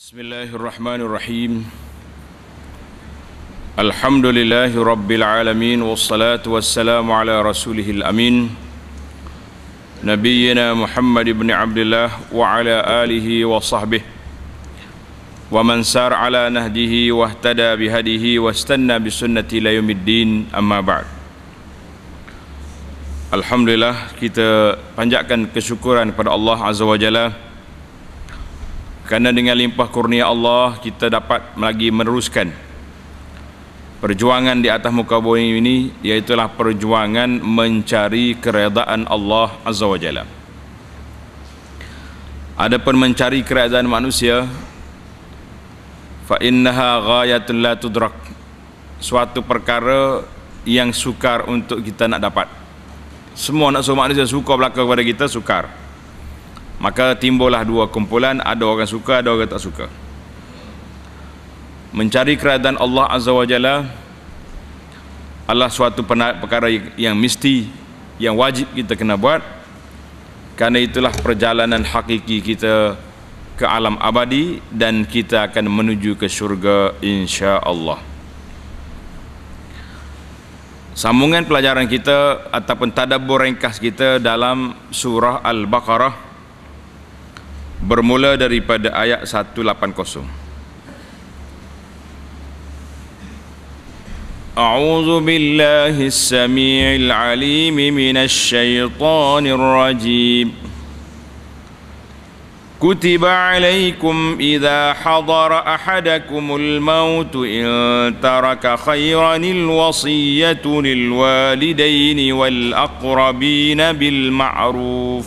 Bismillahirrahmanirrahim Alhamdulillahi Rabbil Alamin Wassalatu wassalamu ala rasulihil amin Nabiyyina Muhammad ibn Abdullah Wa ala alihi wa sahbih Wa man ala nahdihi Wa ahtada bihadihi Wa istanna bisunnati layumiddin Amma ba'd Alhamdulillah kita panjatkan kesyukuran kepada Allah Azza wa Jalla kerana dengan limpah kurnia Allah kita dapat lagi meneruskan perjuangan di atas muka bumi ini iaitulah perjuangan mencari keredaan Allah Azza wa Jalla adapun mencari keredaan manusia fa innaha ghayatun la tudrak suatu perkara yang sukar untuk kita nak dapat semua nak suruh manusia suka belaka kepada kita sukar maka timbullah dua kumpulan ada orang suka ada orang tak suka mencari kerajaan Allah azza wajalla adalah suatu perkara yang mesti yang wajib kita kena buat kerana itulah perjalanan hakiki kita ke alam abadi dan kita akan menuju ke syurga insya-Allah. Sambungan pelajaran kita ataupun tadabbur ringkas kita dalam surah Al-Baqarah bermula daripada ayat 180 A'udzu billahi as-sami'il 'alim minasy syaithanir rajim كتب عليكم إذا حضر أحدكم الموت إن ترك خيرا الوصية للوالدين والأقربين بالمعروف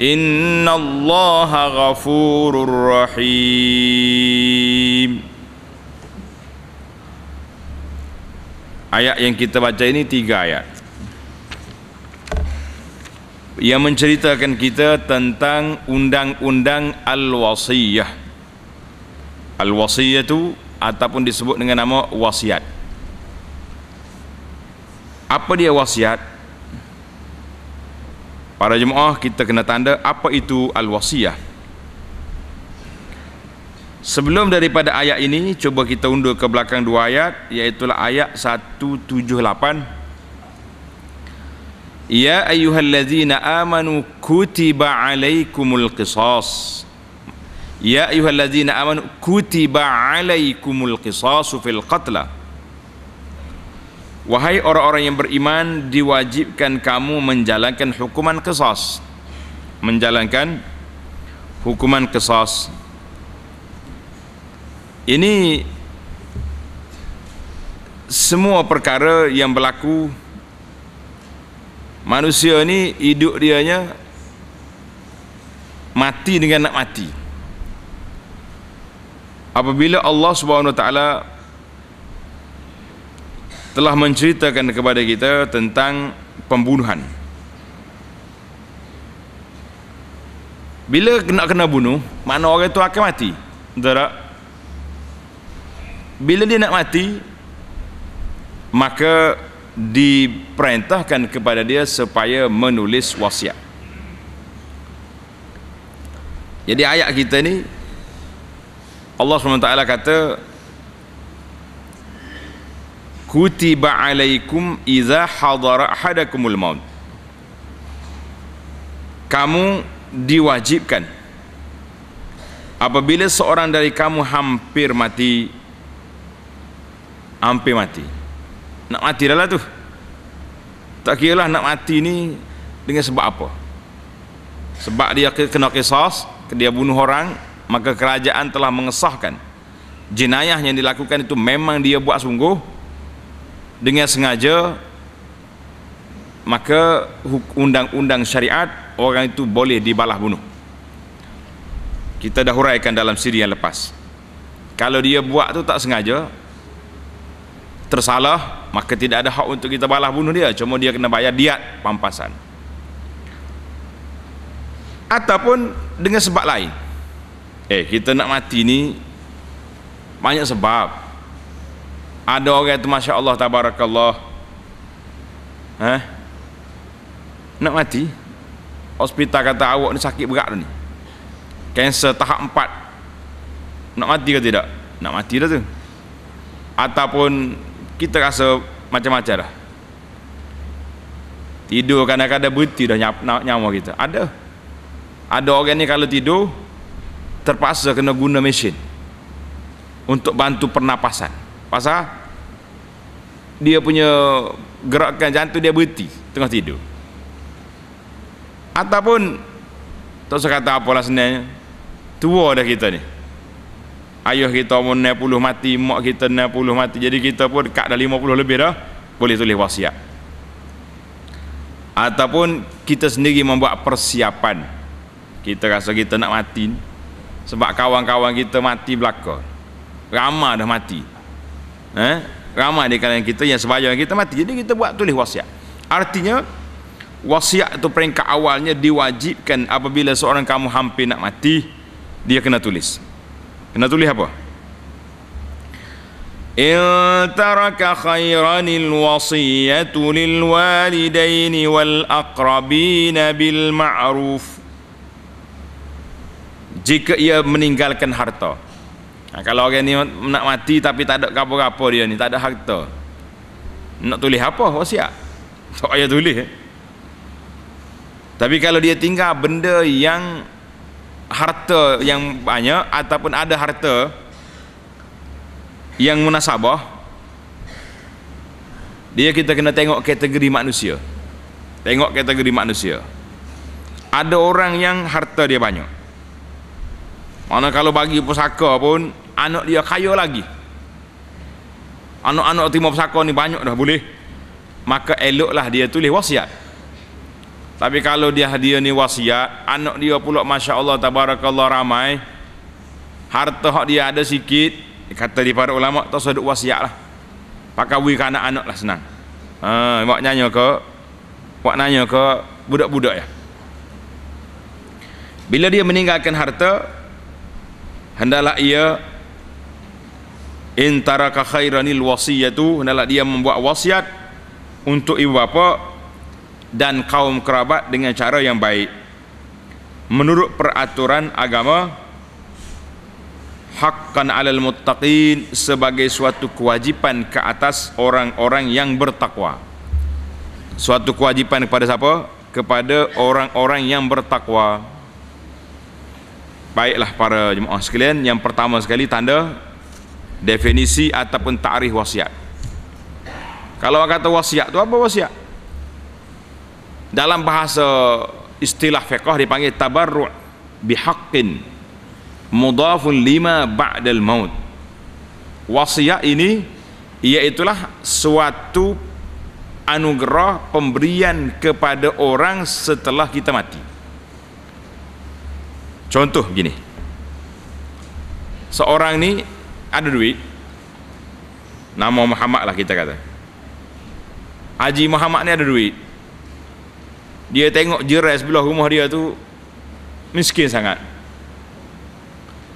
إن الله غفور رحيم Ayat yang kita baca ini tiga ayat yang menceritakan kita tentang undang-undang al-wasiyah. Al-wasiyah itu ataupun disebut dengan nama wasiat. Apa dia wasiat? Para jemaah kita kena tanda apa itu al-wasiyah. Sebelum daripada ayat ini cuba kita undur ke belakang dua ayat iaitu ayat 178. Ya ayyuhallazina amanu kutiba alaikumul qisas Ya ayyuhallazina amanu kutiba alaikumul qisas fil qatla Wahai orang-orang yang beriman, diwajibkan kamu menjalankan hukuman kesas. Menjalankan hukuman kesas. Ini semua perkara yang berlaku manusia ni hidup dia nya mati dengan nak mati apabila Allah Subhanahu Wa Taala telah menceritakan kepada kita tentang pembunuhan bila kena kena bunuh mana orang itu akan mati betul tak bila dia nak mati maka diperintahkan kepada dia supaya menulis wasiat jadi ayat kita ni Allah SWT kata kutiba alaikum idza hadara hadakumul maut kamu diwajibkan apabila seorang dari kamu hampir mati hampir mati nak mati dah lah tu tak kira lah nak mati ni dengan sebab apa sebab dia kena kisas dia bunuh orang maka kerajaan telah mengesahkan jenayah yang dilakukan itu memang dia buat sungguh dengan sengaja maka undang-undang syariat orang itu boleh dibalah bunuh kita dah huraikan dalam siri yang lepas kalau dia buat tu tak sengaja tersalah maka tidak ada hak untuk kita balah bunuh dia cuma dia kena bayar diat pampasan ataupun dengan sebab lain eh kita nak mati ni banyak sebab ada orang itu, masya Allah tabarakallah eh? nak mati hospital kata awak ni sakit berat ni kanser tahap empat. nak mati ke tidak nak mati dah tu ataupun kita rasa macam-macam dah tidur kadang-kadang berhenti dah nyawa kita ada ada orang ni kalau tidur terpaksa kena guna mesin untuk bantu pernapasan pasal ah, dia punya gerakkan jantung dia berhenti tengah tidur ataupun tak usah kata apalah sebenarnya tua dah kita ni ayah kita umur 60 mati mak kita 60 mati jadi kita pun kat dah 50 lebih dah boleh tulis wasiat ataupun kita sendiri membuat persiapan kita rasa kita nak mati sebab kawan-kawan kita mati belakang ramah dah mati eh, ramai di kalangan kita yang sebayang kita mati jadi kita buat tulis wasiat artinya wasiat itu peringkat awalnya diwajibkan apabila seorang kamu hampir nak mati dia kena tulis kena tulis apa إن ترك walidain wal للوالدين bil بالمعروف jika ia meninggalkan harta Ha, kalau orang ni nak mati tapi tak ada apa-apa dia ni, tak ada harta. Nak tulis apa wasiat? Oh, tak payah tulis. Eh. Tapi kalau dia tinggal benda yang harta yang banyak ataupun ada harta yang munasabah dia kita kena tengok kategori manusia. Tengok kategori manusia. Ada orang yang harta dia banyak. Mana kalau bagi pusaka pun anak dia kaya lagi anak-anak timur pesaka ni banyak dah boleh maka eloklah dia tulis wasiat tapi kalau dia dia ni wasiat anak dia pula Masya Allah tabarakallah ramai harta hak dia ada sikit kata di para ulama tak sedut wasiat lah pakawi ke anak-anak lah senang ha, buat nanya ke buat nanya ke budak-budak ya bila dia meninggalkan harta hendaklah ia in taraka khairanil wasiyatu hendaklah dia membuat wasiat untuk ibu bapa dan kaum kerabat dengan cara yang baik menurut peraturan agama hakkan alal muttaqin sebagai suatu kewajipan ke atas orang-orang yang bertakwa suatu kewajipan kepada siapa kepada orang-orang yang bertakwa baiklah para jemaah sekalian yang pertama sekali tanda definisi ataupun takrif wasiat. Kalau orang kata wasiat tu apa wasiat? Dalam bahasa istilah fiqh dipanggil tabarru' bihaqqin mudafun lima ba'dal maut. Wasiat ini ialah suatu anugerah pemberian kepada orang setelah kita mati. Contoh gini. Seorang ni ada duit nama Muhammad lah kita kata Haji Muhammad ni ada duit dia tengok jiran sebelah rumah dia tu miskin sangat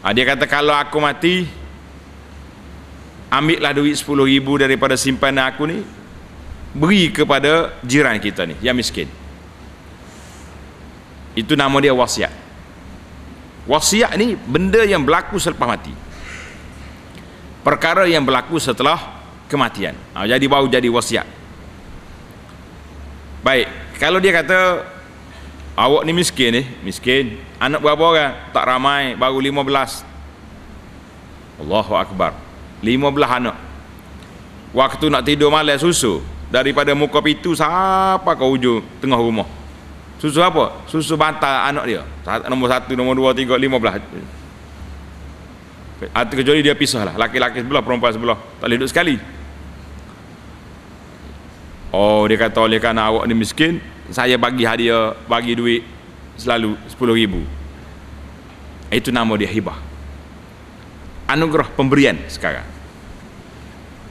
ha, dia kata kalau aku mati ambillah duit 10 ribu daripada simpanan aku ni beri kepada jiran kita ni yang miskin itu nama dia wasiat wasiat ni benda yang berlaku selepas mati perkara yang berlaku setelah kematian ha, jadi bau, jadi wasiat baik kalau dia kata awak ni miskin ni eh? miskin anak berapa orang tak ramai baru 15 Allahu Akbar 15 anak waktu nak tidur malam susu daripada muka pintu siapa ke hujung tengah rumah susu apa susu bantal anak dia nombor satu nombor dua tiga lima belas Ah, kecuali dia pisah lah laki-laki sebelah perempuan sebelah tak boleh duduk sekali oh dia kata oleh kerana awak ni miskin saya bagi hadiah bagi duit selalu 10 ribu itu nama dia hibah anugerah pemberian sekarang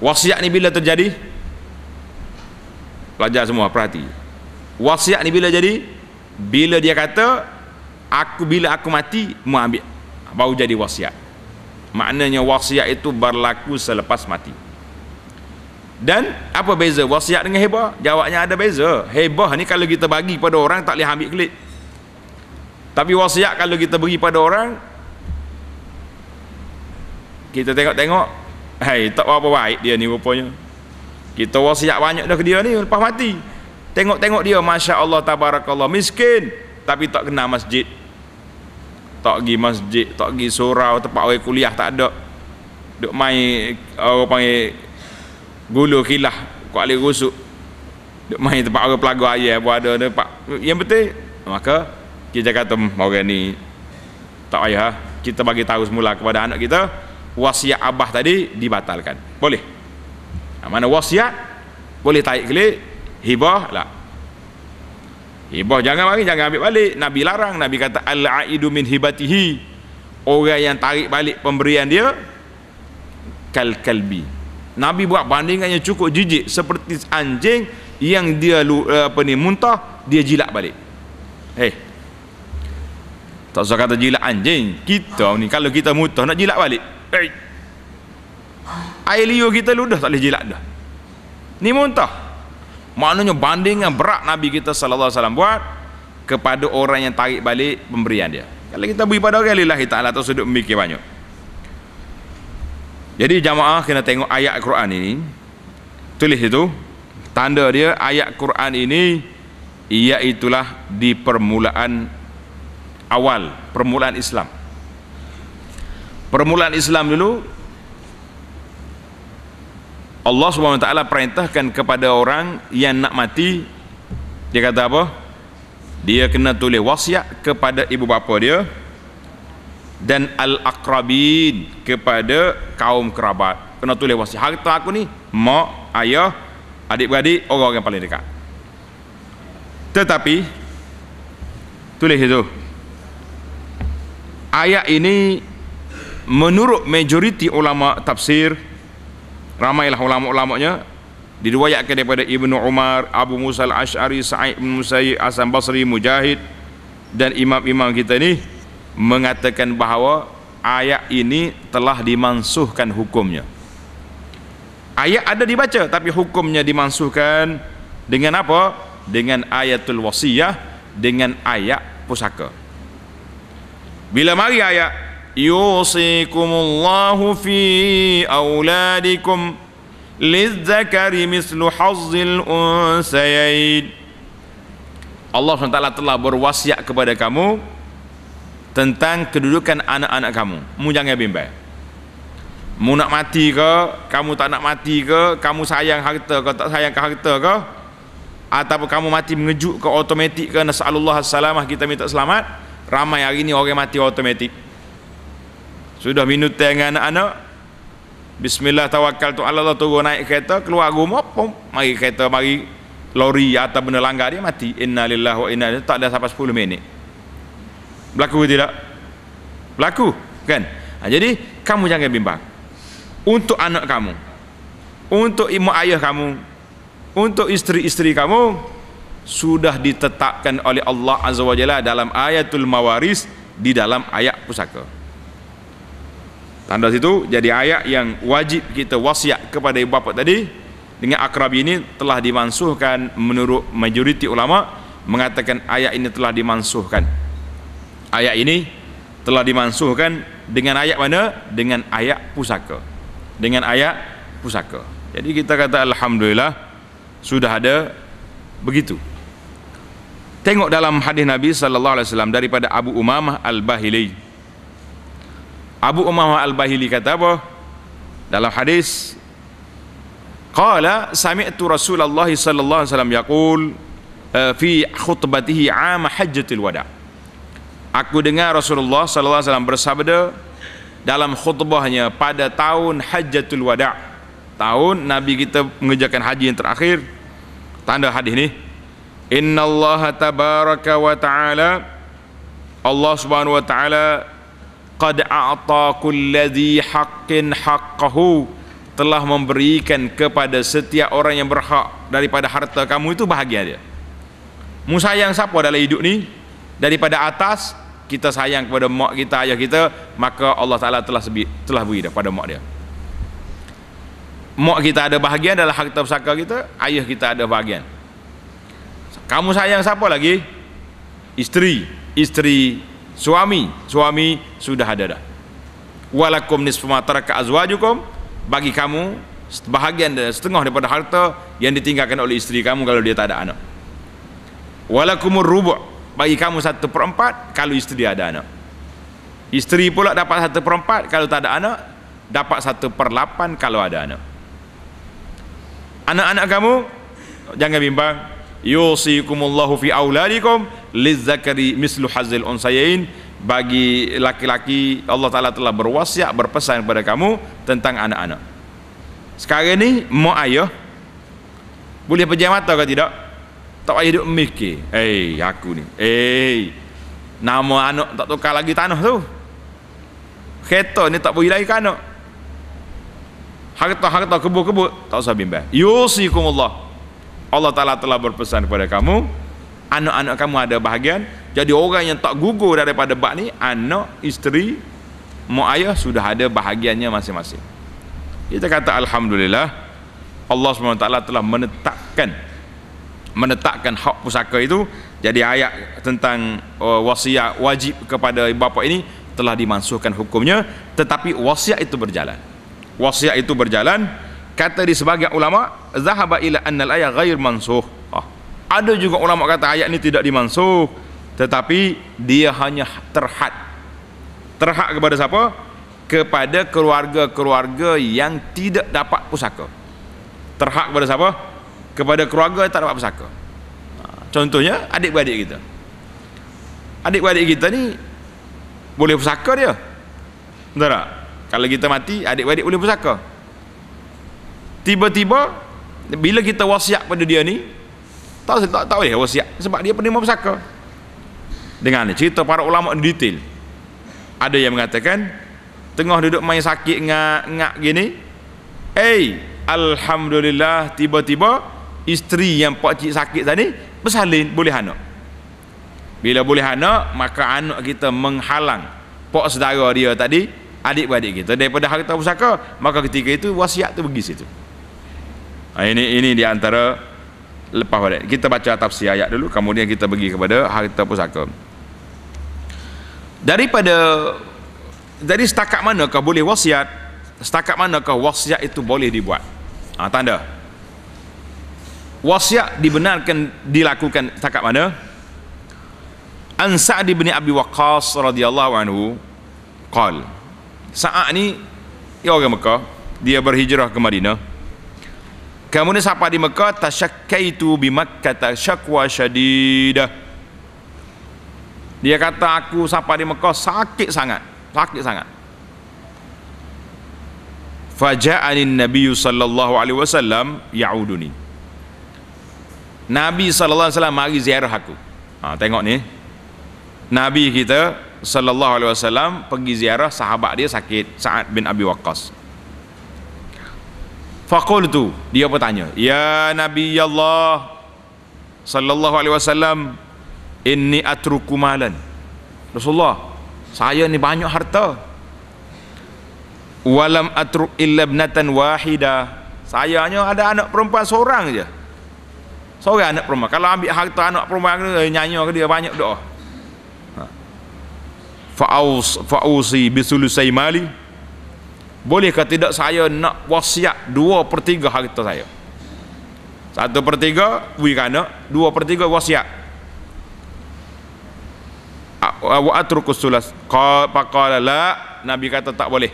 wasiat ni bila terjadi pelajar semua perhati wasiat ni bila jadi bila dia kata aku bila aku mati mau ambil baru jadi wasiat maknanya wasiat itu berlaku selepas mati dan apa beza wasiat dengan hebah jawabnya ada beza hebah ni kalau kita bagi pada orang tak boleh ambil kelip tapi wasiat kalau kita bagi pada orang kita tengok-tengok hai tak apa baik dia ni rupanya kita wasiat banyak dah ke dia ni lepas mati tengok-tengok dia masya Allah tabarakallah miskin tapi tak kena masjid tak pergi masjid, tak pergi surau, tempat orang kuliah tak ada. Duk main orang panggil gulu kilah, kau alih rusuk. Duk main tempat orang pelagu ayah buat ada tempat. Yang penting maka kita kata hmm, orang ni tak payah ah. kita bagi tahu semula kepada anak kita wasiat abah tadi dibatalkan. Boleh. mana wasiat boleh taik kelik hibah lah. Hibah jangan bagi jangan ambil balik. Nabi larang. Nabi kata al-aidu min hibatihi. Orang yang tarik balik pemberian dia kal kalbi. Nabi buat bandingannya cukup jijik seperti anjing yang dia eh, apa ni muntah dia jilat balik. Hei. Eh, tak usah kata jilat anjing. Kita ni kalau kita muntah nak jilat balik. Hei. Eh, air liur kita ludah tak boleh jilat dah. Ni muntah maknanya bandingan berat Nabi kita saw buat kepada orang yang tarik balik pemberian dia kalau kita beri pada orang lillahi taala tak sedut memikir banyak jadi jamaah kena tengok ayat Quran ini tulis itu tanda dia ayat Quran ini itulah di permulaan awal permulaan Islam permulaan Islam dulu Allah swt perintahkan kepada orang yang nak mati dia kata apa? Dia kena tulis wasiat kepada ibu bapa dia dan al-aqrabin kepada kaum kerabat. Kena tulis wasiat. Harta aku ni mak, ayah, adik-beradik, orang-orang yang paling dekat. Tetapi tulis itu. Ayat ini menurut majoriti ulama tafsir ramailah ulama-ulamanya diriwayatkan daripada Ibnu Umar, Abu Musa Al-Asy'ari, Sa'id bin Musayyib, Hasan Basri, Mujahid dan imam-imam kita ni mengatakan bahawa ayat ini telah dimansuhkan hukumnya. Ayat ada dibaca tapi hukumnya dimansuhkan dengan apa? Dengan ayatul wasiyah dengan ayat pusaka. Bila mari ayat يوصيكم الله في أولادكم للذكر مثل حظ الأنثيين Allah SWT telah berwasiat kepada kamu tentang kedudukan anak-anak kamu. Mu jangan bimbang. Mu nak mati ke, kamu tak nak mati ke, kamu sayang harta ke, tak sayang ke harta ke, ataupun kamu mati mengejut ke, otomatik ke, nasa'alullah as-salamah, kita minta selamat, ramai hari ini orang mati otomatik sudah minuteng dengan anak-anak bismillah tawakal tu Allah turun naik kereta keluar rumah pom mari kereta mari lori atau benda langgar dia mati innalillahi wa inna ilaihi tak ada sampai 10 minit berlaku ke tidak berlaku kan ha, jadi kamu jangan bimbang untuk anak kamu untuk ibu ayah kamu untuk isteri-isteri kamu sudah ditetapkan oleh Allah Azza wa Jalla dalam ayatul mawaris di dalam ayat pusaka tanda situ jadi ayat yang wajib kita wasiat kepada ibu bapa tadi dengan akrab ini telah dimansuhkan menurut majoriti ulama mengatakan ayat ini telah dimansuhkan ayat ini telah dimansuhkan dengan ayat mana dengan ayat pusaka dengan ayat pusaka jadi kita kata alhamdulillah sudah ada begitu tengok dalam hadis Nabi sallallahu alaihi wasallam daripada Abu Umamah Al-Bahili Abu Umar Al-Bahili kata apa? Dalam hadis Qala sami'tu Rasulullah sallallahu alaihi wasallam yaqul uh, fi khutbatihi 'am hajjatil wada. Aku dengar Rasulullah sallallahu alaihi wasallam bersabda dalam khutbahnya pada tahun hajjatul wada. Tahun Nabi kita mengerjakan haji yang terakhir. Tanda hadis ini Inna Allah tabaraka wa ta'ala Allah subhanahu wa ta'ala qad a'ta kulladhi haqqin haqqahu telah memberikan kepada setiap orang yang berhak daripada harta kamu itu bahagia dia Musa yang siapa dalam hidup ni daripada atas kita sayang kepada mak kita ayah kita maka Allah Taala telah sebi, telah beri dah mak dia mak kita ada bahagian adalah harta pusaka kita ayah kita ada bahagian kamu sayang siapa lagi isteri isteri suami suami sudah ada dah walakum nisfu ma taraka azwajukum bagi kamu sebahagian dan setengah daripada harta yang ditinggalkan oleh isteri kamu kalau dia tak ada anak walakum rubu' bagi kamu satu per empat kalau isteri ada anak isteri pula dapat satu per empat kalau tak ada anak dapat satu per lapan kalau ada anak anak-anak kamu jangan bimbang yusikumullahu fi auladikum lizakari mislu hazil unsayain bagi laki-laki Allah Ta'ala telah berwasiat berpesan kepada kamu tentang anak-anak sekarang ni mau ayah boleh pejam mata ke tidak tak payah duduk mikir eh hey, aku ni eh hey, nama anak tak tukar lagi tanah tu kereta ni tak boleh lagi ke anak harta-harta kebut-kebut tak usah bimbang yusikumullah Allah Ta'ala telah berpesan kepada kamu anak-anak kamu ada bahagian jadi orang yang tak gugur daripada bak ni anak, isteri, mak ayah sudah ada bahagiannya masing-masing kita kata Alhamdulillah Allah SWT telah menetapkan menetapkan hak pusaka itu jadi ayat tentang uh, wasiat wajib kepada bapa ini telah dimansuhkan hukumnya tetapi wasiat itu berjalan wasiat itu berjalan kata di sebagian ulama zahaba ila annal ayat ghair mansuh oh. ada juga ulama kata ayat ini tidak dimansuh tetapi dia hanya terhad terhad kepada siapa kepada keluarga-keluarga yang tidak dapat pusaka terhad kepada siapa kepada keluarga yang tak dapat pusaka ah, contohnya adik-beradik kita adik-beradik kita ni boleh pusaka dia betul tak kalau kita mati adik-beradik boleh pusaka tiba-tiba bila kita wasiat pada dia ni tak tak, tak boleh ya wasiat sebab dia penerima pusaka dengan cerita para ulama detail ada yang mengatakan tengah duduk main sakit ngak ngak gini eh alhamdulillah tiba-tiba isteri yang pak cik sakit tadi bersalin boleh anak bila boleh anak maka anak kita menghalang pak saudara dia tadi adik-beradik kita daripada harta pusaka maka ketika itu wasiat tu pergi situ Ah, ini ini di antara lepas pada kita baca tafsir ayat dulu kemudian kita bagi kepada harta pusaka daripada dari setakat manakah boleh wasiat setakat manakah wasiat itu boleh dibuat ha, tanda wasiat dibenarkan dilakukan setakat mana An Sa'd bin Abi Waqqas radhiyallahu anhu qol saat ni dia orang Mekah dia berhijrah ke Madinah kamu ni sapa di Mekah tasyakkaitu bi Makkah syakwa syadidah dia kata aku sapa di Mekah sakit sangat sakit sangat faja'ani Nabi sallallahu alaihi wasallam yauduni Nabi sallallahu alaihi wasallam mari ziarah aku ha, tengok ni Nabi kita sallallahu alaihi wasallam pergi ziarah sahabat dia sakit Sa'ad bin Abi Waqqas Faqultu dia bertanya, "Ya Nabi Allah sallallahu alaihi wasallam, inni atruku malan." Rasulullah, saya ni banyak harta. Walam atruk illa ibnatan wahida. Saya hanya ada anak perempuan seorang je. Seorang anak perempuan. Kalau ambil harta anak perempuan tu eh, nyanyo ke dia banyak doa. Ha. Fa'us fa'usi bisulusai mali. Boleh ke tidak saya nak wasiat dua per 3 harta saya satu per 3 wikana dua per 3 wasiat wa atrukus sulas faqala nabi kata tak boleh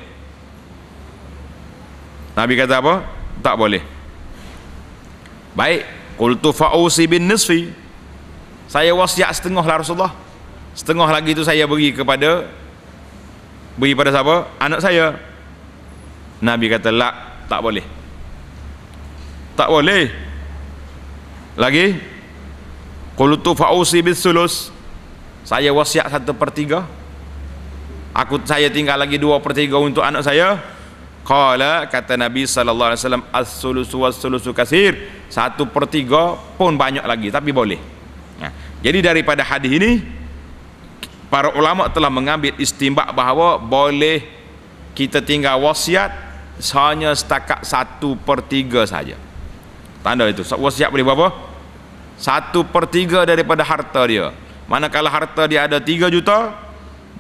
nabi kata apa tak boleh baik qultu fa'usi bin nisfi saya wasiat setengah lah Rasulullah setengah lagi itu saya beri kepada beri kepada siapa anak saya Nabi kata lak tak boleh tak boleh lagi qulutu fa'usi sulus, saya wasiat satu per tiga aku saya tinggal lagi dua per tiga untuk anak saya Kala kata Nabi SAW as-sulusu was-sulusu kasir satu per tiga pun banyak lagi tapi boleh ya. jadi daripada hadis ini para ulama telah mengambil istimbak bahawa boleh kita tinggal wasiat hanya setakat satu per tiga saja tanda itu Allah siap beri berapa satu per tiga daripada harta dia manakala harta dia ada tiga juta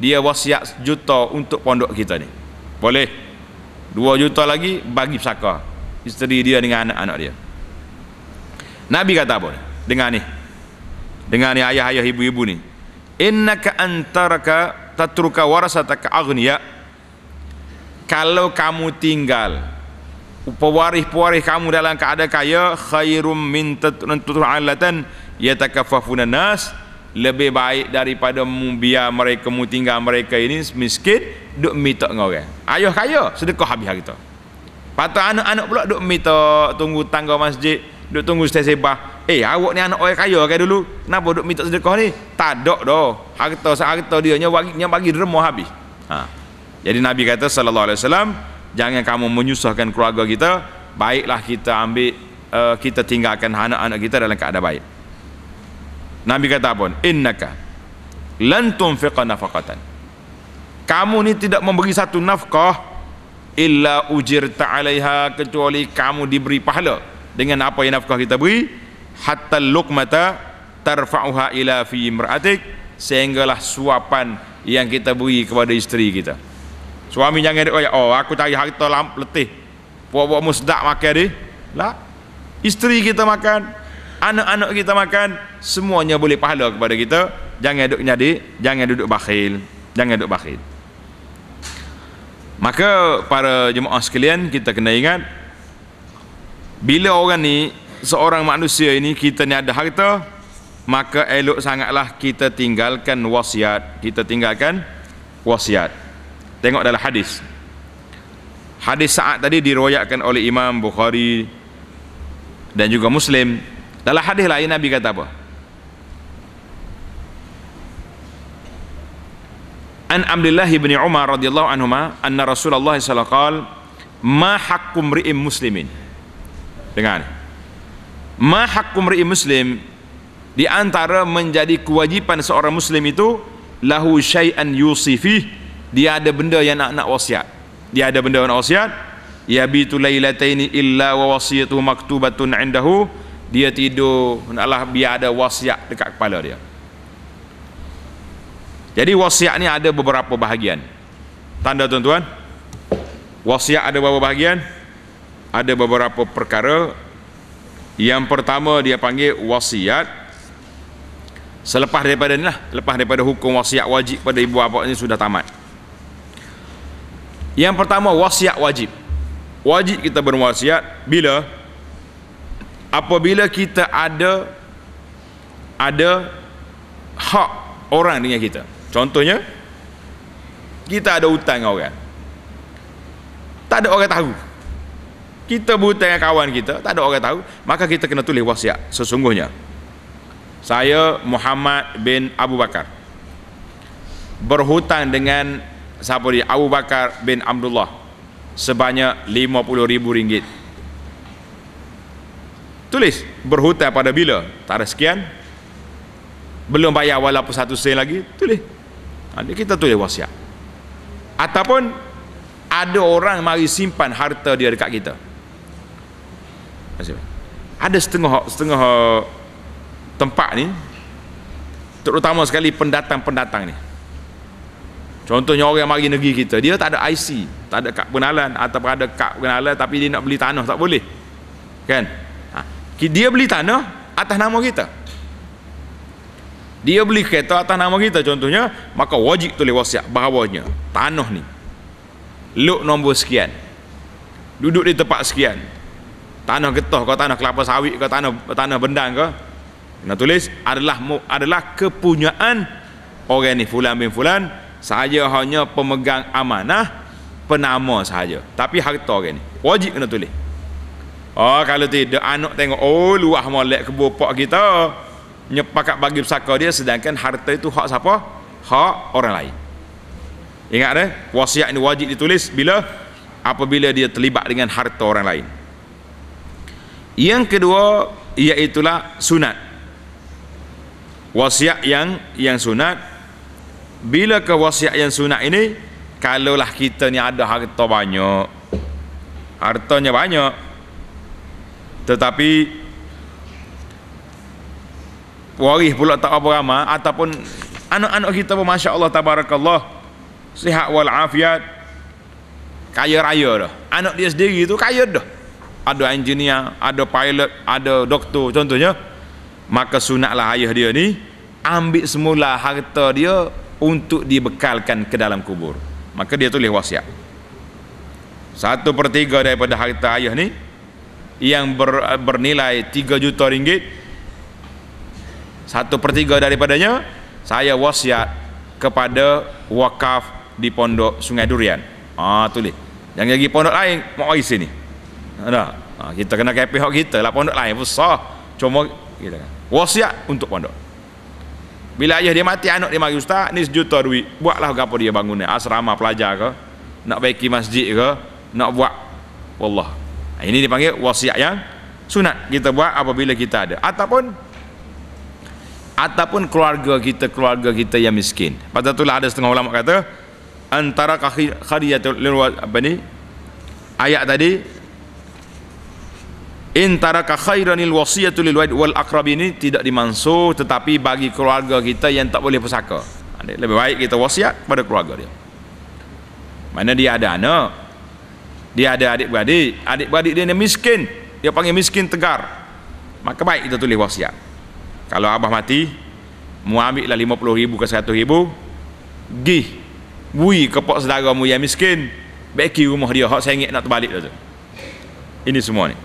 dia wasiat juta untuk pondok kita ni boleh dua juta lagi bagi pesaka isteri dia dengan anak-anak dia Nabi kata apa dengar ni dengar ni ayah-ayah ibu-ibu ni innaka antaraka tatruka warasataka agniya kalau kamu tinggal pewaris-pewaris kamu dalam keadaan kaya khairum min tatunatul alatan yatakaffafuna nas lebih baik daripada mu mereka mu tinggal mereka ini miskin duk minta dengan orang ayah kaya sedekah habis hari tu patut anak-anak pula duk minta tunggu tangga masjid duk tunggu ustaz sebah eh awak ni anak orang kaya kan dulu kenapa duk minta sedekah ni tak ada dah harta seharta dia nya bagi nya bagi remuh habis ha jadi Nabi kata sallallahu alaihi wasallam, jangan kamu menyusahkan keluarga kita, baiklah kita ambil uh, kita tinggalkan anak-anak kita dalam keadaan baik. Nabi kata pun, Innaka lan tunfiqa nafaqatan. Kamu ni tidak memberi satu nafkah illa ujirta 'alaiha kecuali kamu diberi pahala dengan apa yang nafkah kita beri hatta luqmata tarfa'uha ila fi imra'atik sehinggalah suapan yang kita beri kepada isteri kita Suami jangan dia, oh aku cari harta lam letih. Puak-puak musdak makan dia. Lah. Isteri kita makan. Anak-anak kita makan. Semuanya boleh pahala kepada kita. Jangan duduk nyadi, jangan duduk bakhil. Jangan duduk bakhil. Maka para jemaah sekalian kita kena ingat. Bila orang ni, seorang manusia ini kita ni ada harta. Maka elok sangatlah kita tinggalkan wasiat. Kita tinggalkan wasiat. Tengok dalam hadis. Hadis saat tadi diriwayatkan oleh Imam Bukhari dan juga Muslim. Dalam hadis lain Nabi kata apa? An Abdullah bin Umar radhiyallahu anhu anhuma anna Rasulullah sallallahu alaihi qala ma hakum ri'im muslimin. Dengar. Ma hakum ri'im muslim di antara menjadi kewajipan seorang muslim itu lahu syai'an yusifih dia ada benda yang nak nak wasiat dia ada benda nak wasiat ya bitu lailataini illa wa wasiyatu maktubatun indahu dia tidur hendaklah biar ada wasiat dekat kepala dia jadi wasiat ni ada beberapa bahagian tanda tuan-tuan wasiat ada beberapa bahagian ada beberapa perkara yang pertama dia panggil wasiat selepas daripada inilah lepas daripada hukum wasiat wajib pada ibu bapa ini sudah tamat yang pertama wasiat wajib. Wajib kita berwasiat bila apabila kita ada ada hak orang dengan kita. Contohnya kita ada hutang dengan orang. Tak ada orang tahu. Kita berhutang dengan kawan kita, tak ada orang tahu, maka kita kena tulis wasiat sesungguhnya. Saya Muhammad bin Abu Bakar berhutang dengan siapa dia Abu Bakar bin Abdullah sebanyak 50 ribu ringgit tulis berhutang pada bila tak ada sekian belum bayar walaupun satu sen lagi tulis nanti ha, kita tulis wasiat ataupun ada orang mari simpan harta dia dekat kita ada setengah setengah tempat ni terutama sekali pendatang-pendatang ni Contohnya orang yang mari negeri kita, dia tak ada IC, tak ada kad pengenalan ataupun ada kad pengenalan tapi dia nak beli tanah tak boleh. Kan? Ha. Dia beli tanah atas nama kita. Dia beli kereta atas nama kita contohnya, maka wajib tulis wasiat bahawanya tanah ni lot nombor sekian. Duduk di tempat sekian. Tanah getah ke tanah kelapa sawit ke tanah tanah bendang ke? Nak tulis adalah adalah kepunyaan orang ni fulan bin fulan saya hanya pemegang amanah penama saja tapi harta kan wajib kena tulis oh kalau tidak anak tengok oh luah molek ke bapak kita nyepakat bagi pesaka dia sedangkan harta itu hak siapa hak orang lain ingat eh wasiat ini wajib ditulis bila apabila dia terlibat dengan harta orang lain yang kedua iaitulah sunat wasiat yang yang sunat bila ke wasiat yang sunat ini kalaulah kita ni ada harta banyak hartanya banyak tetapi waris pula tak apa ramah ataupun anak-anak kita pun Masya Allah Tabarakallah sihat wal afiat kaya raya dah anak dia sendiri tu kaya dah ada engineer, ada pilot, ada doktor contohnya maka sunatlah ayah dia ni ambil semula harta dia untuk dibekalkan ke dalam kubur maka dia tulis wasiat satu per tiga daripada harta ayah ni yang ber, bernilai tiga juta ringgit satu per tiga daripadanya saya wasiat kepada wakaf di pondok sungai durian ah tulis yang lagi pondok lain mau ke sini ada ha, kita kena kepihok kita lah pondok lain besar cuma kita wasiat untuk pondok bila ayah dia mati anak dia mari ustaz ni sejuta duit. Buatlah apa dia bangunnya asrama pelajar ke, nak baiki masjid ke, nak buat wallah. ini dipanggil wasiat yang sunat kita buat apabila kita ada ataupun ataupun keluarga kita keluarga kita yang miskin. Pada itulah ada setengah ulama kata antara khadiyatul apa ni ayat tadi intaraka khairanil wasiyatu lil walid wal aqrabin ini tidak dimansuh tetapi bagi keluarga kita yang tak boleh pusaka ha, lebih baik kita wasiat pada keluarga dia mana dia ada anak dia ada adik-beradik adik-beradik dia ni miskin dia panggil miskin tegar maka baik kita tulis wasiat kalau abah mati mu ambil lah 50 ribu ke 100 ribu gi bui ke pak saudara mu yang miskin beki rumah dia hak sengit nak terbalik tu ini semua ni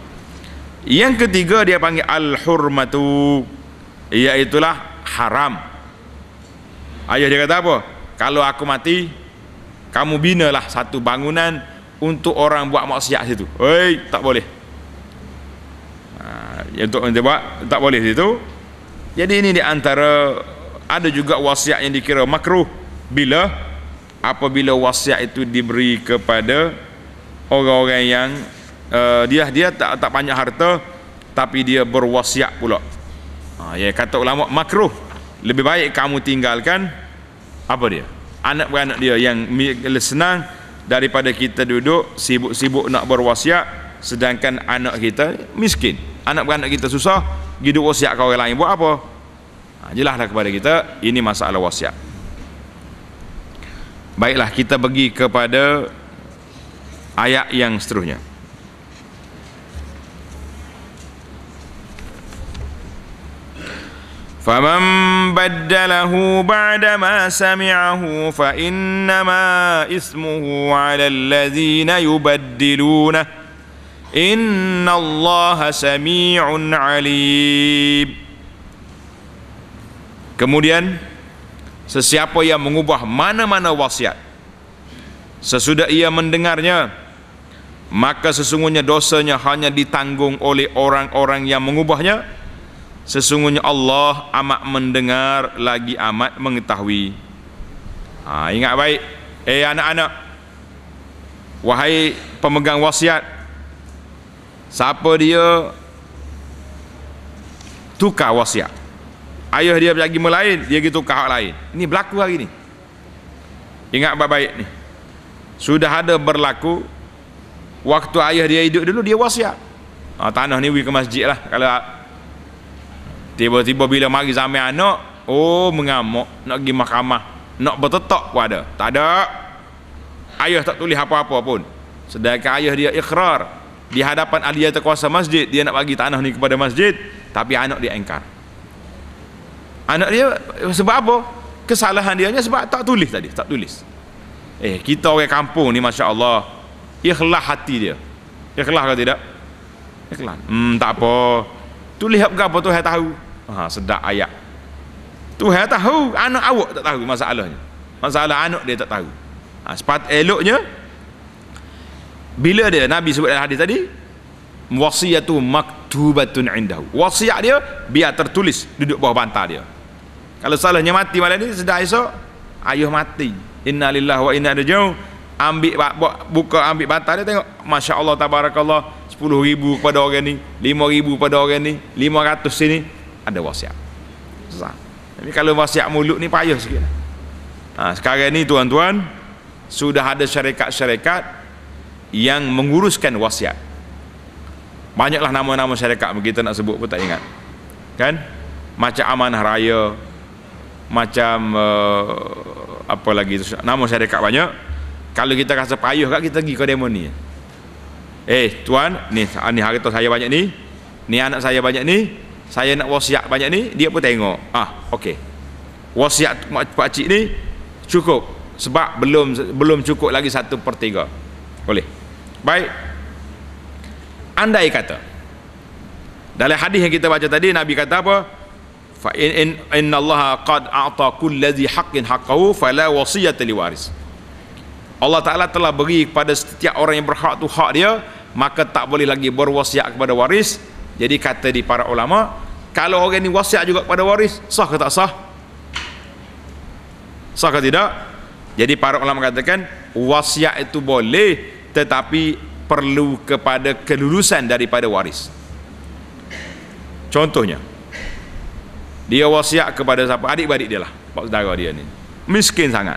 yang ketiga dia panggil al-hurmatu iaitulah haram ayah dia kata apa kalau aku mati kamu binalah satu bangunan untuk orang buat maksiat situ Oi, tak boleh ha, untuk dia buat tak boleh situ jadi ini di antara ada juga wasiat yang dikira makruh bila apabila wasiat itu diberi kepada orang-orang yang Eh, dia dia tak tak banyak harta tapi dia berwasiat pula. Ha, ya kata ulama makruh lebih baik kamu tinggalkan apa dia? Anak beranak dia yang senang daripada kita duduk sibuk-sibuk nak berwasiat sedangkan anak kita miskin. Anak beranak kita susah, hidup wasiat kau orang lain buat apa? Ha, jelaslah kepada kita ini masalah wasiat. Baiklah kita pergi kepada ayat yang seterusnya. فمن بدله بعدما سمعه فإنما إثمه على الذين يبدلونه إن الله سميع عليم Kemudian sesiapa yang mengubah mana-mana wasiat sesudah ia mendengarnya maka sesungguhnya dosanya hanya ditanggung oleh orang-orang yang mengubahnya sesungguhnya Allah amat mendengar lagi amat mengetahui ha, ingat baik eh anak-anak wahai pemegang wasiat siapa dia tukar wasiat ayah dia pergi melain dia pergi tukar hak lain ini berlaku hari ni ingat baik-baik ni sudah ada berlaku waktu ayah dia hidup dulu dia wasiat ha, tanah ni pergi ke masjid lah kalau Tiba-tiba bila mari zaman anak, oh mengamuk nak pergi mahkamah, nak bertetak pun ada. Tak ada. Ayah tak tulis apa-apa pun. Sedangkan ayah dia ikrar di hadapan ahli yang terkuasa masjid, dia nak bagi tanah ni kepada masjid, tapi anak dia engkar. Anak dia sebab apa? Kesalahan dia sebab tak tulis tadi, tak tulis. Eh, kita orang kampung ni masya-Allah. Ikhlas hati dia. Ikhlas ke tidak? Ikhlas. Hmm, tak apa. Tulis apa apa tu saya tahu. Ha, sedap ayat. Tuhan tahu, anak awak tak tahu masalahnya. Masalah anak dia tak tahu. Ha, sepat eloknya bila dia Nabi sebut dalam hadis tadi wasiatu maktubatun indahu. Wasiat dia biar tertulis duduk bawah bantal dia. Kalau salahnya mati malam ni sedap esok ayuh mati. Innalillahi wa inna ilaihi raji'un ambil buka ambil bantal dia tengok masya-Allah tabarakallah ribu pada orang ni ribu pada orang ni 500 sini ada wasiat susah tapi kalau wasiat mulut ni payah sikit lah. ha, sekarang ni tuan-tuan sudah ada syarikat-syarikat yang menguruskan wasiat banyaklah nama-nama syarikat kita nak sebut pun tak ingat kan macam amanah raya macam uh, apa lagi tu nama syarikat banyak kalau kita rasa payuh kat kita pergi ke demo ni eh tuan ni ni harta saya banyak ni ni anak saya banyak ni saya nak wasiat banyak ni dia pun tengok ah okey wasiat mak Cik ni cukup sebab belum belum cukup lagi satu per tiga boleh baik andai kata dalam hadis yang kita baca tadi Nabi kata apa fa in, in, inna Allah qad a'ta kullazi haqqin haqqahu fala wasiyata liwaris Allah Ta'ala telah beri kepada setiap orang yang berhak tu hak dia maka tak boleh lagi berwasiat kepada waris jadi kata di para ulama, kalau orang ni wasiat juga kepada waris, sah ke tak sah? Sah ke tidak? Jadi para ulama katakan wasiat itu boleh tetapi perlu kepada kelulusan daripada waris. Contohnya dia wasiat kepada siapa? Adik-beradik dia lah, pak saudara dia ni. Miskin sangat.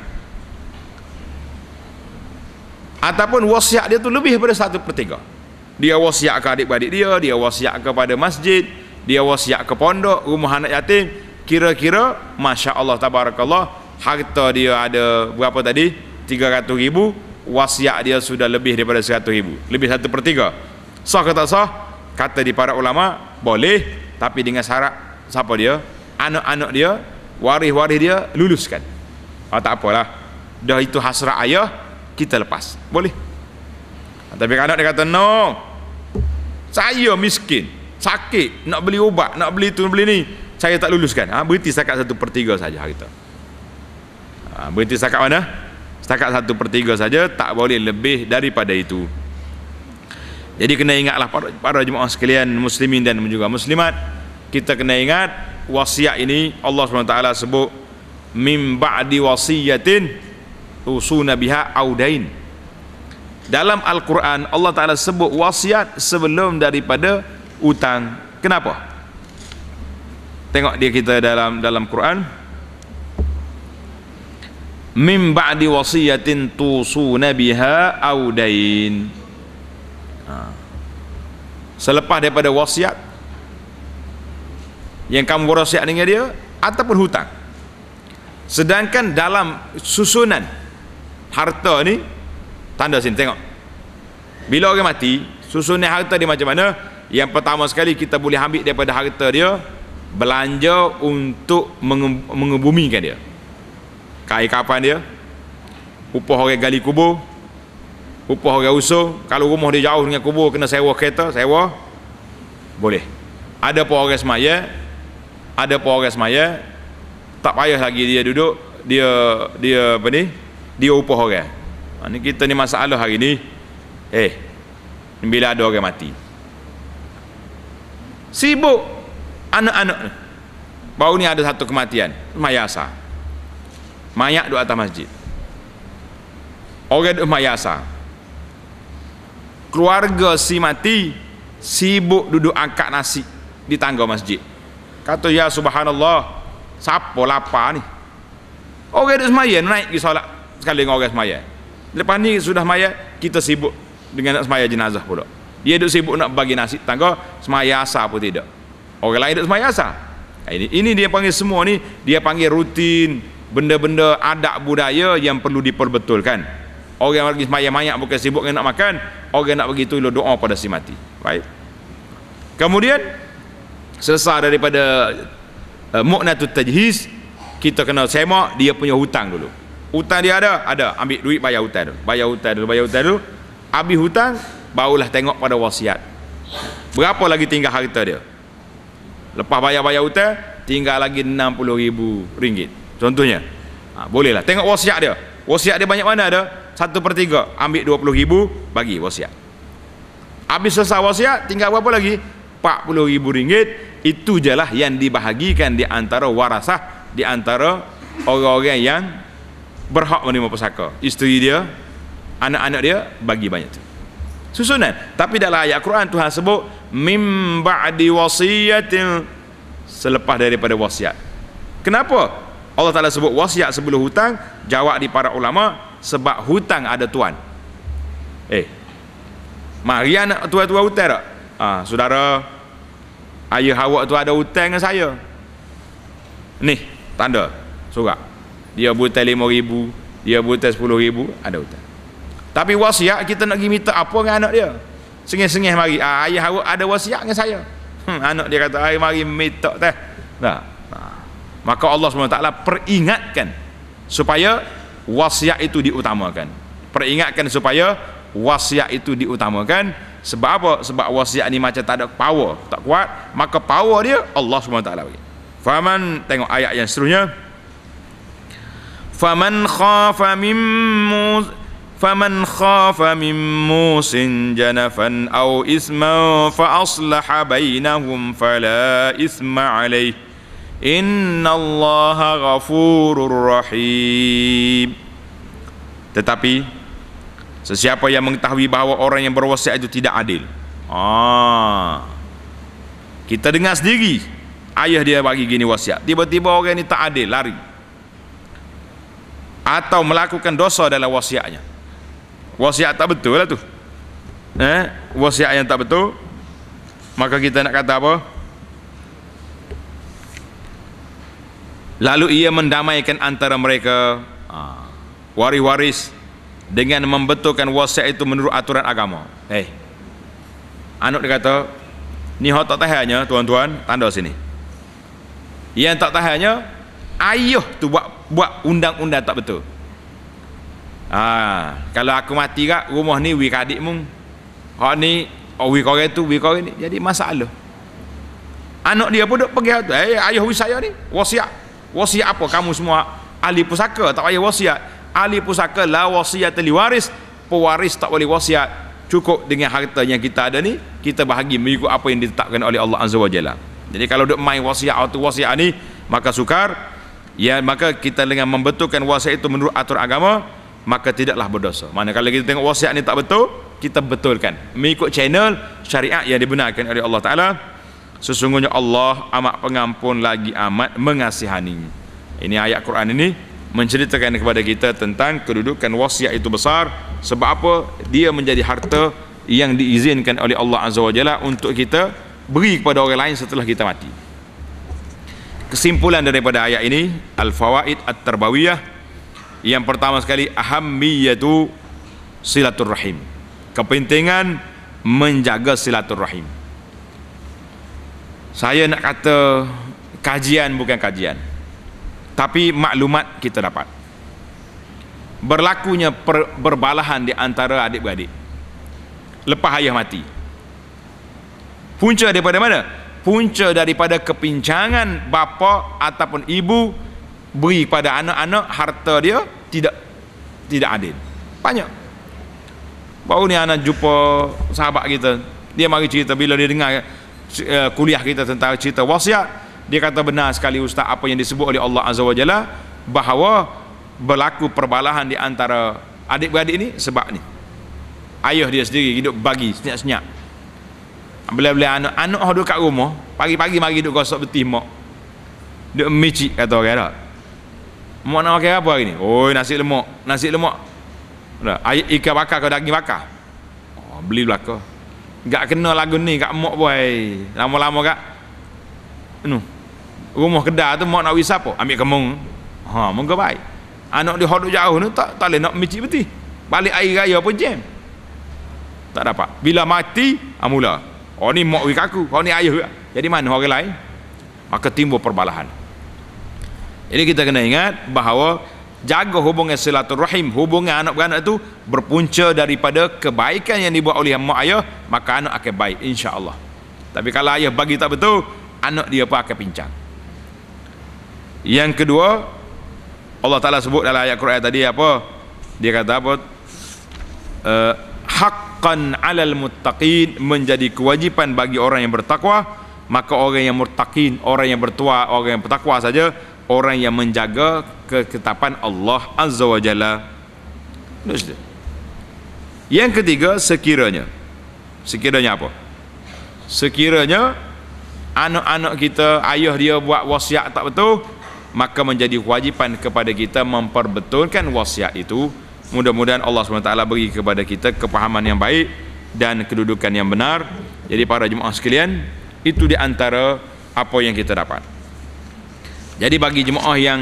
Ataupun wasiat dia tu lebih daripada satu per tiga dia wasiat ke adik-adik dia dia wasiat kepada masjid dia wasiat ke pondok rumah anak yatim kira-kira Masya Allah Tabarakallah harta dia ada berapa tadi 300 ribu wasiat dia sudah lebih daripada 100 ribu lebih satu per 3 sah ke tak sah kata di para ulama boleh tapi dengan syarat siapa dia anak-anak dia waris-waris dia luluskan oh, tak apalah dah itu hasrat ayah kita lepas boleh tapi kalau dia kata no saya miskin sakit nak beli ubat nak beli tu nak beli ni saya tak luluskan ha, berhenti setakat satu per tiga saja hari tu ha, berhenti setakat mana setakat satu per tiga saja tak boleh lebih daripada itu jadi kena ingatlah para, para jemaah sekalian muslimin dan juga muslimat kita kena ingat wasiat ini Allah SWT sebut min ba'di wasiyatin usuna biha audain dalam Al-Quran Allah Ta'ala sebut wasiat sebelum daripada utang kenapa? tengok dia kita dalam dalam Quran min ba'di wasiyatin tusuna biha audain ha. selepas daripada wasiat yang kamu berwasiat dengan dia ataupun hutang sedangkan dalam susunan harta ni tanda sini tengok bila orang mati susunnya harta dia macam mana yang pertama sekali kita boleh ambil daripada harta dia belanja untuk mengebumikan dia kain kapan dia upah orang gali kubur upah orang usuh kalau rumah dia jauh dengan kubur kena sewa kereta sewa boleh ada pun orang semaya ada pun orang semaya tak payah lagi dia duduk dia dia apa ni dia upah orang ini ha, kita ni masalah hari ni. Eh. Bila ada orang mati. Sibuk anak-anak ni. Baru ni ada satu kematian, mayasa. mayak di atas masjid. Orang di mayasa. Keluarga si mati sibuk duduk angkat nasi di tangga masjid. Kata ya subhanallah, siapa lapar ni? Orang di semayan naik ke solat sekali dengan orang semayan. Lepas ni sudah mayat, kita sibuk dengan nak semayah jenazah pula. Dia duduk sibuk nak bagi nasi tangga, semayah asah pun tidak. Orang lain duduk semayah asah. Ini, ini dia panggil semua ni, dia panggil rutin, benda-benda adat budaya yang perlu diperbetulkan. Orang lagi semayah mayat bukan sibuk nak makan, orang nak begitu ilo doa pada si mati. Baik. Kemudian, selesai daripada uh, eh, mu'natul tajhiz, kita kena semak, dia punya hutang dulu hutang dia ada ada ambil duit bayar hutang dulu bayar hutang dulu bayar hutang dulu habis hutang barulah tengok pada wasiat berapa lagi tinggal harta dia lepas bayar-bayar hutang tinggal lagi 60 ribu ringgit contohnya ha, bolehlah tengok wasiat dia wasiat dia banyak mana ada Satu per 3 ambil 20 ribu bagi wasiat habis selesai wasiat tinggal berapa lagi 40 ribu ringgit itu jelah yang dibahagikan di antara warasah di antara orang-orang yang berhak menerima pusaka isteri dia anak-anak dia bagi banyak tu susunan tapi dalam ayat Quran Tuhan sebut mim ba'di wasiyatin selepas daripada wasiat kenapa Allah Ta'ala sebut wasiat sebelum hutang jawab di para ulama sebab hutang ada tuan eh mari anak tua-tua hutang tak ah, saudara ayah awak tu ada hutang dengan saya ni tanda surat dia buta lima ribu dia buta sepuluh ribu ada hutang tapi wasiat kita nak pergi minta apa dengan anak dia sengih-sengih mari ah, ayah awak ada wasiat dengan saya hmm, anak dia kata ayah mari minta teh nah. maka Allah SWT peringatkan supaya wasiat itu diutamakan peringatkan supaya wasiat itu diutamakan sebab apa? sebab wasiat ni macam tak ada power tak kuat maka power dia Allah SWT faham kan? tengok ayat yang seterusnya فمن خاف من موس فمن خاف من موس جنفا أو إثما فأصلح بينهم فلا إثم عليه إن الله غفور رحيم tetapi sesiapa yang mengetahui bahawa orang yang berwasiat itu tidak adil ah kita dengar sendiri ayah dia bagi gini wasiat tiba-tiba orang ini tak adil lari atau melakukan dosa dalam wasiatnya wasiat tak betul lah tu eh? wasiat yang tak betul maka kita nak kata apa lalu ia mendamaikan antara mereka ah, waris-waris dengan membetulkan wasiat itu menurut aturan agama hey. Eh, anak dia kata ni hot tak tahannya tuan-tuan tanda sini yang tak tahannya ayuh tu buat buat undang-undang tak betul ha, kalau aku mati kat rumah ni wik adik mung hak ni oh wik orang tu wik orang ni jadi masalah anak dia pun duk pergi tu eh ayah wik saya ni wasiat wasiat apa kamu semua ahli pusaka tak payah wasiat ahli pusaka la wasiat li waris pewaris tak boleh wasiat cukup dengan harta yang kita ada ni kita bahagi mengikut apa yang ditetapkan oleh Allah Azza wa Jalla jadi kalau duk main wasiat atau wasiat ni maka sukar ya maka kita dengan membetulkan wasiat itu menurut atur agama maka tidaklah berdosa manakala kita tengok wasiat ini tak betul kita betulkan mengikut channel syariat yang dibenarkan oleh Allah Ta'ala sesungguhnya Allah amat pengampun lagi amat mengasihani ini ayat Quran ini menceritakan kepada kita tentang kedudukan wasiat itu besar sebab apa dia menjadi harta yang diizinkan oleh Allah Azza wa Jalla untuk kita beri kepada orang lain setelah kita mati kesimpulan daripada ayat ini al-fawaid at-tarbawiyah yang pertama sekali ahammiyatu silaturrahim kepentingan menjaga silaturrahim saya nak kata kajian bukan kajian tapi maklumat kita dapat berlakunya per, berbalahan di antara adik-beradik lepas ayah mati punca daripada mana punca daripada kepincangan bapa ataupun ibu beri kepada anak-anak harta dia tidak tidak adil. Banyak. Baru ni anak jumpa sahabat kita, dia mari cerita bila dia dengar eh, kuliah kita tentang cerita wasiat, dia kata benar sekali ustaz apa yang disebut oleh Allah Azza wa Jalla bahawa berlaku perbalahan di antara adik-beradik ini sebab ni. Ayah dia sendiri hidup bagi senyap-senyap bila-bila anak anak duduk kat rumah pagi-pagi mari duduk gosok betis mak duduk micik kata orang tak mak nak makan apa hari ni oi nasi lemak nasi lemak Air ikan bakar kau daging bakar oh, beli belakang gak kena lagu ni kat mak boy, lama-lama kat nu rumah kedai tu mak nak wis apa ambil kemung ha moga baik anak di hodok jauh ni tak tak boleh nak micik betis balik air raya apa jam tak dapat bila mati amula ah, Oh ni mak wik aku, kau oh, ni ayah. Jadi mana orang lain? Maka timbul perbalahan. Jadi kita kena ingat bahawa jaga hubungan silaturahim, hubungan anak beranak itu berpunca daripada kebaikan yang dibuat oleh mak ayah, maka anak akan baik insya-Allah. Tapi kalau ayah bagi tak betul, anak dia pun akan pincang. Yang kedua, Allah Taala sebut dalam ayat Quran tadi apa? Dia kata apa? Uh, hak haqqan alal muttaqin menjadi kewajipan bagi orang yang bertakwa maka orang yang murtaqin orang yang bertua orang yang bertakwa saja orang yang menjaga ketetapan Allah azza wa jalla yang ketiga sekiranya sekiranya apa sekiranya anak-anak kita ayah dia buat wasiat tak betul maka menjadi kewajipan kepada kita memperbetulkan wasiat itu mudah-mudahan Allah SWT beri kepada kita kepahaman yang baik dan kedudukan yang benar jadi para jemaah sekalian itu di antara apa yang kita dapat jadi bagi jemaah yang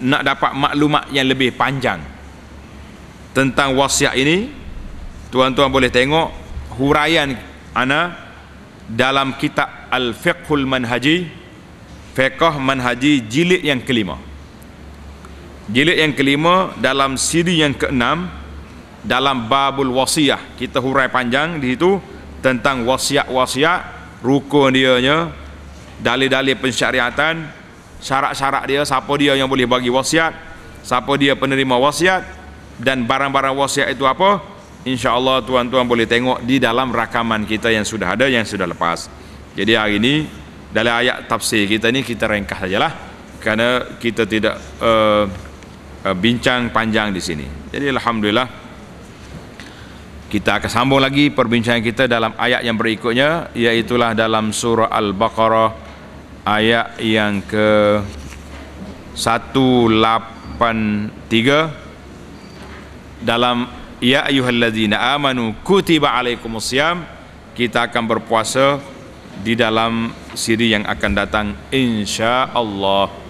nak dapat maklumat yang lebih panjang tentang wasiat ini tuan-tuan boleh tengok huraian ana dalam kitab al-fiqhul manhaji fiqh manhaji jilid yang kelima Jilid yang kelima dalam siri yang keenam dalam babul wasiah kita hurai panjang di situ tentang wasiat-wasiat rukun dianya dalil-dalil pensyariatan syarat-syarat dia siapa dia yang boleh bagi wasiat siapa dia penerima wasiat dan barang-barang wasiat itu apa insyaallah tuan-tuan boleh tengok di dalam rakaman kita yang sudah ada yang sudah lepas jadi hari ini dalam ayat tafsir kita ni kita ringkas sajalah kerana kita tidak uh, Eh, bincang panjang di sini. Jadi alhamdulillah kita akan sambung lagi perbincangan kita dalam ayat yang berikutnya iaitu dalam surah Al-Baqarah ayat yang ke 183 dalam ya ayyuhallazina amanu kutiba alaikumusiyam kita akan berpuasa di dalam siri yang akan datang insyaallah